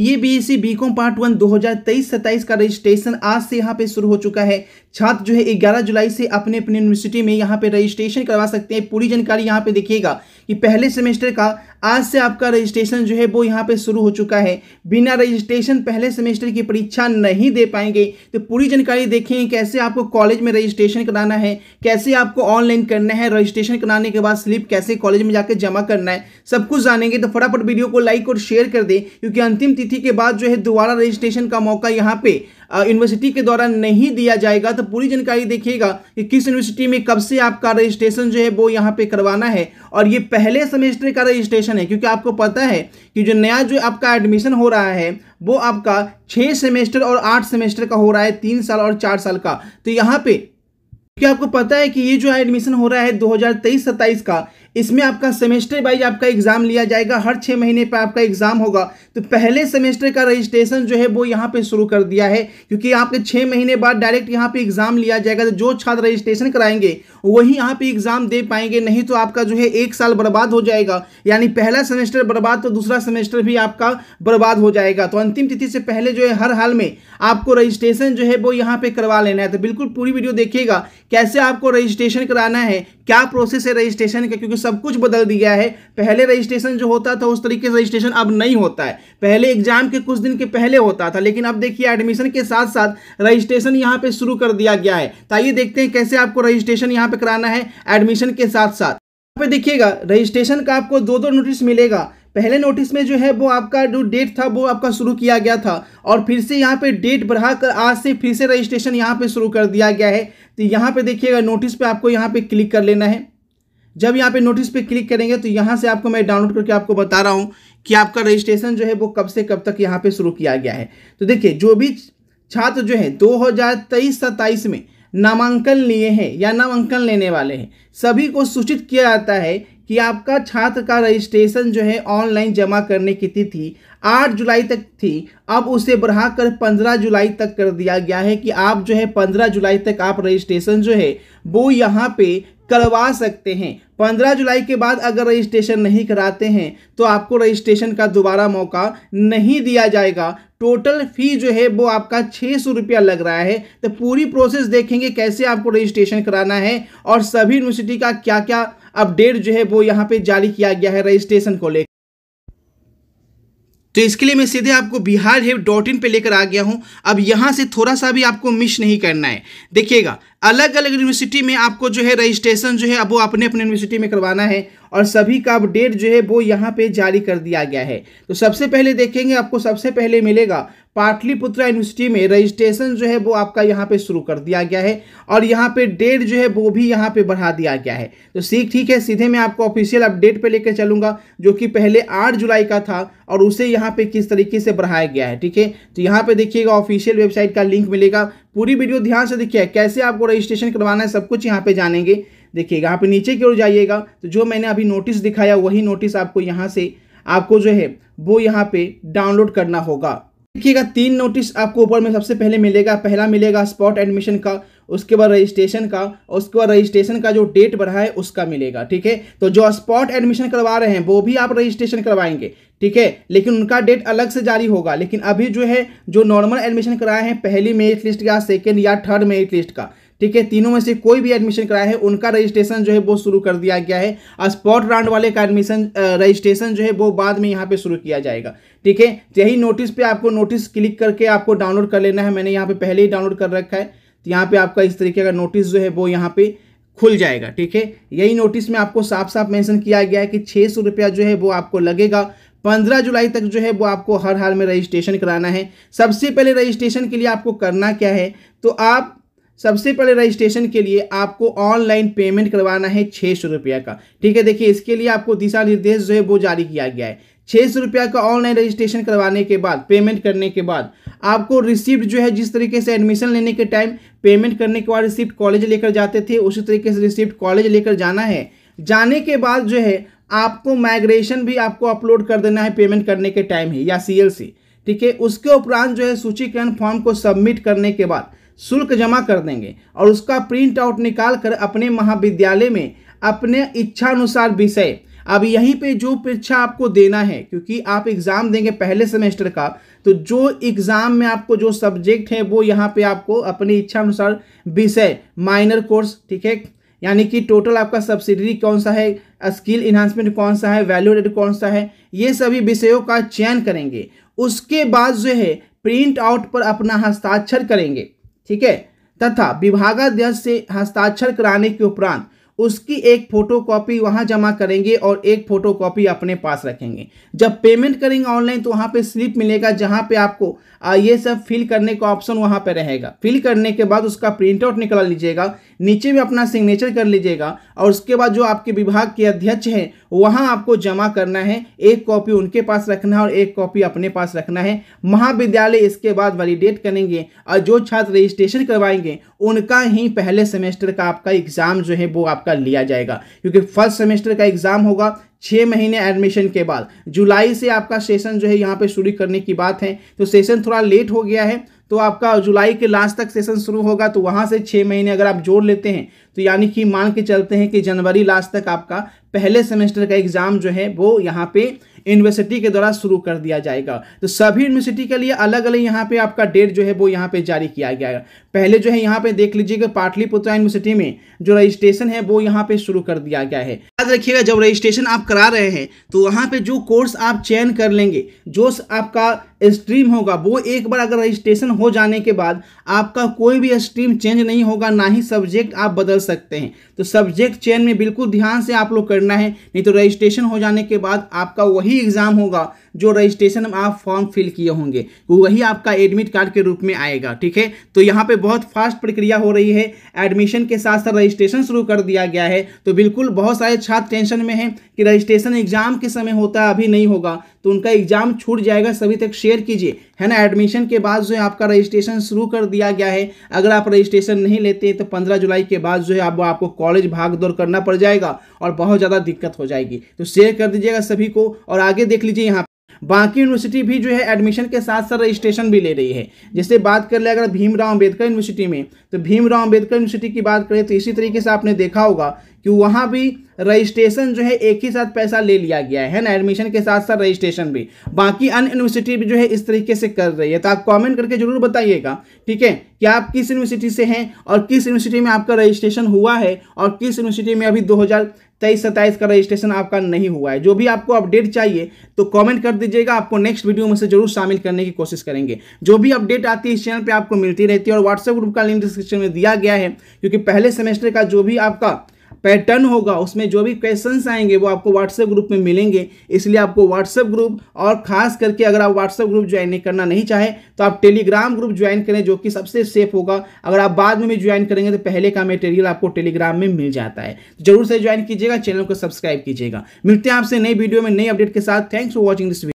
ये BSc BCom part one 2023-27 का registration आज से यहाँ पे शुरू हो चुका है छात्र जो है 11 जुलाई से अपने अपने यूनिवर्सिटी में यहाँ पे रजिस्ट्रेशन करवा सकते हैं पूरी जानकारी यहाँ पे देखिएगा कि पहले सेमेस्टर का आज से आपका रजिस्ट्रेशन जो है वो यहाँ पे शुरू हो चुका है बिना रजिस्ट्रेशन पहले सेमेस्टर की परीक्षा नहीं दे पाएंगे तो पूरी जानकारी देखें कैसे आपको कॉलेज में रजिस्ट्रेशन कराना है कैसे आपको ऑनलाइन करना है रजिस्ट्रेशन कराने के बाद स्लिप कैसे कॉलेज में जाकर जमा करना है सब कुछ जानेंगे तो फटाफट वीडियो को लाइक और शेयर कर दें क्योंकि अंतिम तिथि के बाद जो है दोबारा रजिस्ट्रेशन का मौका यहाँ पर यूनिवर्सिटी के द्वारा नहीं दिया जाएगा तो पूरी जानकारी देखिएगा कि किस यूनिवर्सिटी में कब से आपका रजिस्ट्रेशन जो है वो यहाँ पे करवाना है और ये पहले सेमेस्टर का रजिस्ट्रेशन है क्योंकि आपको पता है कि जो नया जो आपका एडमिशन हो रहा है वो आपका छः सेमेस्टर और आठ सेमेस्टर का हो रहा है तीन साल और चार साल का तो यहाँ पे क्योंकि आपको पता है कि ये जो एडमिशन हो रहा है 2023-27 का इसमें आपका सेमेस्टर वाइज आपका एग्ज़ाम लिया जाएगा हर छः महीने पर आपका एग्ज़ाम होगा तो पहले सेमेस्टर का रजिस्ट्रेशन जो है वो यहाँ पे शुरू कर दिया है क्योंकि आपके छः महीने बाद डायरेक्ट यहाँ पे एग्ज़ाम लिया जाएगा तो जो छात्र रजिस्ट्रेशन कराएंगे वही यहाँ पे एग्ज़ाम दे पाएंगे नहीं तो आपका जो है एक साल बर्बाद हो जाएगा यानी पहला सेमेस्टर बर्बाद तो दूसरा सेमेस्टर भी आपका बर्बाद हो जाएगा तो अंतिम तिथि से पहले जो है हर हाल में आपको रजिस्ट्रेशन जो है वो यहाँ पे करवा लेना है तो बिल्कुल पूरी वीडियो देखिएगा कैसे आपको रजिस्ट्रेशन कराना है क्या प्रोसेस है रजिस्ट्रेशन का क्योंकि सब कुछ बदल दिया है पहले रजिस्ट्रेशन जो होता था उस तरीके से रजिस्ट्रेशन अब नहीं होता है पहले एग्जाम के कुछ दिन के पहले होता था लेकिन अब देखिए एडमिशन के साथ साथ रजिस्ट्रेशन यहाँ पे शुरू कर दिया गया है तो आइए देखते हैं कैसे आपको रजिस्ट्रेशन यहाँ पे कराना है एडमिशन के साथ साथ यहाँ पे देखिएगा रजिस्ट्रेशन का आपको दो दो नोटिस मिलेगा पहले नोटिस में जो है वो आपका जो डेट था वो आपका शुरू किया गया था और फिर से यहाँ पे डेट बढ़ाकर आज से फिर से रजिस्ट्रेशन यहाँ पे शुरू कर दिया गया है तो यहाँ पे देखिएगा नोटिस पे आपको यहाँ पे क्लिक कर लेना है जब यहाँ पे नोटिस पे क्लिक करेंगे तो यहाँ से आपको मैं डाउनलोड करके आपको बता रहा हूँ कि आपका रजिस्ट्रेशन जो है वो कब से कब तक यहाँ पे शुरू किया गया है तो देखिए जो भी छात्र जो है दो हज़ार तेईस सत्ताईस में नामांकन लिए हैं या नामांकन लेने वाले हैं सभी को सूचित किया जाता है कि आपका छात्र का रजिस्ट्रेशन जो है ऑनलाइन जमा करने की तिथि आठ जुलाई तक थी अब उसे बढ़ाकर पंद्रह जुलाई तक कर दिया गया है कि आप जो है पंद्रह जुलाई तक आप रजिस्ट्रेशन जो है वो यहाँ पे करवा सकते हैं पंद्रह जुलाई के बाद अगर रजिस्ट्रेशन नहीं कराते हैं तो आपको रजिस्ट्रेशन का दोबारा मौका नहीं दिया जाएगा टोटल फी जो है वो आपका छः सौ रुपया लग रहा है तो पूरी प्रोसेस देखेंगे कैसे आपको रजिस्ट्रेशन कराना है और सभी यूनिवर्सिटी का क्या क्या अपडेट जो है वो यहाँ पे जारी किया गया है रजिस्ट्रेशन को लेकर तो इसके लिए मैं सीधे आपको बिहार हेव डॉट इन पर लेकर आ गया हूँ अब यहाँ से थोड़ा सा भी आपको मिस नहीं करना है देखिएगा अलग अलग यूनिवर्सिटी में आपको जो है रजिस्ट्रेशन जो है अब वो अपने अपने यूनिवर्सिटी में करवाना है और सभी का अपडेट जो है वो यहाँ पे जारी कर दिया गया है तो सबसे पहले देखेंगे आपको सबसे पहले मिलेगा पाटलिपुत्रा यूनिवर्सिटी में रजिस्ट्रेशन जो है वो आपका यहाँ पे शुरू कर दिया गया है और यहाँ पे डेट जो है वो भी यहाँ पे बढ़ा दिया गया है तो सीख ठीक है सीधे मैं आपको ऑफिशियल अपडेट पे लेकर चलूंगा जो कि पहले आठ जुलाई का था और उसे यहाँ पे किस तरीके से बढ़ाया गया है ठीक है तो यहाँ पे देखिएगा ऑफिशियल वेबसाइट का लिंक मिलेगा पूरी वीडियो ध्यान से देखिए कैसे आपको रजिस्ट्रेशन करवाना है सब कुछ यहाँ पे जानेंगे देखिएगा यहाँ पे नीचे की ओर जाइएगा तो जो मैंने अभी नोटिस दिखाया वही नोटिस आपको यहाँ से आपको जो है वो यहाँ पे डाउनलोड करना होगा देखिएगा तीन नोटिस आपको ऊपर में सबसे पहले मिलेगा पहला मिलेगा स्पॉट एडमिशन का उसके बाद रजिस्ट्रेशन का उसके बाद रजिस्ट्रेशन का जो डेट बढ़ा है उसका मिलेगा ठीक है तो जो स्पॉट एडमिशन करवा रहे हैं वो भी आप रजिस्ट्रेशन करवाएंगे ठीक है लेकिन उनका डेट अलग से जारी होगा लेकिन अभी जो है जो नॉर्मल एडमिशन कराए हैं पहली मेरिट लिस्ट या सेकेंड या थर्ड मेरिट लिस्ट का ठीक है तीनों में से कोई भी एडमिशन कराया है उनका रजिस्ट्रेशन जो है वो शुरू कर दिया गया है स्पॉट राउंड वाले का एडमिशन रजिस्ट्रेशन जो है वो बाद में यहाँ पे शुरू किया जाएगा ठीक है यही नोटिस पे आपको नोटिस क्लिक करके आपको डाउनलोड कर लेना है मैंने यहाँ पे पहले ही डाउनलोड कर रखा है तो यहाँ पे आपका इस तरीके का नोटिस जो है वो यहाँ पे खुल जाएगा ठीक है यही नोटिस में आपको साफ साफ मेंशन किया गया है कि छः सौ रुपया जो है वो आपको लगेगा पंद्रह जुलाई तक जो है वो आपको हर हाल में रजिस्ट्रेशन कराना है सबसे पहले रजिस्ट्रेशन के लिए आपको करना क्या है तो आप सबसे पहले रजिस्ट्रेशन के लिए आपको ऑनलाइन पेमेंट करवाना है छः सौ रुपया का ठीक है देखिए इसके लिए आपको दिशा निर्देश जो है वो जारी किया गया है छः सौ रुपया का ऑनलाइन रजिस्ट्रेशन करवाने के बाद पेमेंट करने के बाद आपको रिसिप्ट जो है जिस तरीके से एडमिशन लेने के टाइम पेमेंट करने के बाद रिसिप्ट कॉलेज लेकर जाते थे उसी तरीके से रिसिप्ट कॉलेज लेकर जाना है जाने के बाद जो है आपको माइग्रेशन भी आपको अपलोड कर देना है पेमेंट करने के टाइम ही या सी ठीक है उसके उपरांत जो है सूचीकरण फॉर्म को सबमिट करने के बाद शुल्क जमा कर देंगे और उसका प्रिंट आउट निकाल कर अपने महाविद्यालय में अपने इच्छा अनुसार विषय अब यहीं पे जो परीक्षा आपको देना है क्योंकि आप एग्ज़ाम देंगे पहले सेमेस्टर का तो जो एग्ज़ाम में आपको जो सब्जेक्ट है वो यहाँ पे आपको अपनी इच्छा अनुसार विषय माइनर कोर्स ठीक है यानी कि टोटल आपका सब्सिडरी कौन सा है स्किल इन्हांसमेंट कौन सा है वैल्यू एडेड कौन सा है ये सभी विषयों का चयन करेंगे उसके बाद जो है प्रिंट आउट पर अपना हस्ताक्षर करेंगे ठीक है तथा विभागाध्यक्ष से हस्ताक्षर कराने के उपरांत उसकी एक फ़ोटो कॉपी वहाँ जमा करेंगे और एक फ़ोटो कॉपी अपने पास रखेंगे जब पेमेंट करेंगे ऑनलाइन तो वहाँ पे स्लिप मिलेगा जहाँ पे आपको ये सब फिल करने का ऑप्शन वहाँ पे रहेगा फिल करने के बाद उसका प्रिंटआउट निकाल लीजिएगा नीचे में अपना सिग्नेचर कर लीजिएगा और उसके बाद जो आपके विभाग के अध्यक्ष हैं वहाँ आपको जमा करना है एक कॉपी उनके पास रखना है और एक कॉपी अपने पास रखना है महाविद्यालय इसके बाद वैलिडेट करेंगे और जो छात्र रजिस्ट्रेशन करवाएंगे उनका ही पहले सेमेस्टर का आपका एग्ज़ाम जो है वो आपका लिया जाएगा क्योंकि फर्स्ट सेमेस्टर का एग्ज़ाम होगा छः महीने एडमिशन के बाद जुलाई से आपका सेशन जो है यहाँ पे शुरू करने की बात है तो सेशन थोड़ा लेट हो गया है तो आपका जुलाई के लास्ट तक सेशन शुरू होगा तो वहाँ से छः महीने अगर आप जोड़ लेते हैं तो यानी कि मान के चलते हैं कि जनवरी लास्ट तक आपका पहले सेमेस्टर का एग्ज़ाम जो है वो यहाँ पे यूनिवर्सिटी के द्वारा शुरू कर दिया जाएगा तो सभी यूनिवर्सिटी के लिए अलग अलग यहाँ पे आपका डेट जो है वो यहाँ पे जारी किया गया है पहले जो है यहाँ पे देख लीजिएगा पाटलिपुत्र यूनिवर्सिटी में जो रजिस्ट्रेशन है वो यहाँ पे शुरू कर दिया गया है याद रखिएगा जब रजिस्ट्रेशन आप करा रहे हैं तो वहाँ पे जो कोर्स आप चयन कर लेंगे जो आपका स्ट्रीम होगा वो एक बार अगर रजिस्ट्रेशन हो जाने के बाद आपका कोई भी स्ट्रीम चेंज नहीं होगा ना ही सब्जेक्ट आप बदल सकते हैं तो सब्जेक्ट चयन में बिल्कुल ध्यान से आप लोग करना है नहीं तो रजिस्ट्रेशन हो जाने के बाद आपका वही भी एग्ज़ाम होगा जो रजिस्ट्रेशन में आप फॉर्म फिल किए होंगे वही आपका एडमिट कार्ड के रूप में आएगा ठीक है तो यहाँ पे बहुत फास्ट प्रक्रिया हो रही है एडमिशन के साथ साथ रजिस्ट्रेशन शुरू कर दिया गया है तो बिल्कुल बहुत सारे छात्र टेंशन में हैं कि रजिस्ट्रेशन एग्ज़ाम के समय होता है अभी नहीं होगा तो उनका एग्ज़ाम छूट जाएगा सभी तक शेयर कीजिए है ना एडमिशन के बाद जो है आपका रजिस्ट्रेशन शुरू कर दिया गया है अगर आप रजिस्ट्रेशन नहीं लेते तो पंद्रह जुलाई के बाद जो है आप आपको कॉलेज भाग करना पड़ जाएगा और बहुत ज़्यादा दिक्कत हो जाएगी तो शेयर कर दीजिएगा सभी को और आगे देख लीजिए यहाँ बाकी यूनिवर्सिटी भी जो है एडमिशन के साथ साथ रजिस्ट्रेशन भी ले रही है जैसे बात कर ले अगर भीमराव अंबेडकर यूनिवर्सिटी में तो भीमराव अंबेडकर यूनिवर्सिटी की बात करें तो इसी तरीके से आपने देखा होगा कि वहाँ भी रजिस्ट्रेशन जो है एक ही साथ पैसा ले लिया गया है ना एडमिशन के साथ साथ रजिस्ट्रेशन भी बाकी अन्य यूनिवर्सिटी भी जो है इस तरीके से कर रही है तो आप कमेंट करके जरूर बताइएगा ठीक है कि आप किस यूनिवर्सिटी से हैं और किस यूनिवर्सिटी में आपका रजिस्ट्रेशन हुआ है और किस यूनिवर्सिटी में अभी दो तेईस सत्ताईस का रजिस्ट्रेशन आपका नहीं हुआ है जो भी आपको अपडेट चाहिए तो कमेंट कर दीजिएगा आपको नेक्स्ट वीडियो में से जरूर शामिल करने की कोशिश करेंगे जो भी अपडेट आती है इस चैनल पर आपको मिलती रहती है और व्हाट्सएप ग्रुप का लिंक डिस्क्रिप्शन में दिया गया है क्योंकि पहले सेमेस्टर का जो भी आपका पैटर्न होगा उसमें जो भी क्वेश्चंस आएंगे वो आपको व्हाट्सएप ग्रुप में मिलेंगे इसलिए आपको व्हाट्सएप ग्रुप और खास करके अगर आप व्हाट्सएप ग्रुप ज्वाइन नहीं करना नहीं चाहे तो आप टेलीग्राम ग्रुप ज्वाइन करें जो कि सबसे सेफ होगा अगर आप बाद में भी ज्वाइन करेंगे तो पहले का मटेरियल आपको टेलीग्राम में मिल जाता है तो जरूर से ज्वाइन कीजिएगा चैनल को सब्सक्राइब कीजिएगा मिलते हैं आपसे नई वीडियो में नई अपडेट के साथ थैंक्स फॉर वॉचिंग दिस